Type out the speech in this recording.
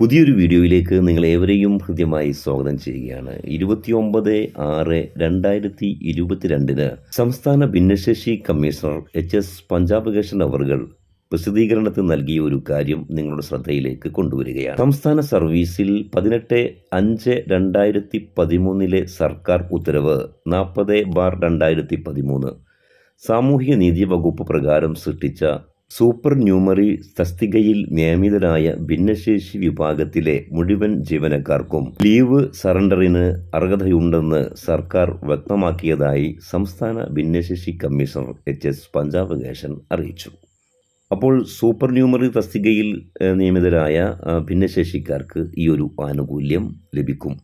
പുതിയൊരു വീഡിയോയിലേക്ക് നിങ്ങൾ ഏവരെയും ഹൃദ്യമായി സ്വാഗതം ചെയ്യുകയാണ് ഇരുപത്തിയൊമ്പത് ആറ് രണ്ടായിരത്തി ഇരുപത്തിരണ്ടിന് സംസ്ഥാന ഭിന്നശേഷി കമ്മീഷണർ എച്ച് എസ് പഞ്ചാബ് പഞ്ചാബകേഷൻ അവറുകൾ പ്രസിദ്ധീകരണത്തിൽ നൽകിയ ഒരു കാര്യം നിങ്ങളുടെ ശ്രദ്ധയിലേക്ക് കൊണ്ടുവരികയാണ് സംസ്ഥാന സർവീസിൽ പതിനെട്ട് അഞ്ച് രണ്ടായിരത്തി പതിമൂന്നിലെ സർക്കാർ ഉത്തരവ് നാൽപ്പത് ബാർ രണ്ടായിരത്തി പതിമൂന്ന് സാമൂഹ്യ നീതി വകുപ്പ് പ്രകാരം സൃഷ്ടിച്ച സൂപ്പർ ന്യൂമറി തസ്തികയിൽ നിയമിതരായ ഭിന്നശേഷി വിഭാഗത്തിലെ മുഴുവൻ ജീവനക്കാർക്കും ലീവ് സറണ്ടറിന് അർഹതയുണ്ടെന്ന് സർക്കാർ വ്യക്തമാക്കിയതായി സംസ്ഥാന ഭിന്നശേഷി കമ്മീഷണർ എച്ച് എസ് പഞ്ചാബകേശൻ അറിയിച്ചു അപ്പോൾ സൂപ്പർ ന്യൂമറി തസ്തികയിൽ നിയമിതരായ ഭിന്നശേഷിക്കാർക്ക് ഈ ഒരു ആനുകൂല്യം ലഭിക്കും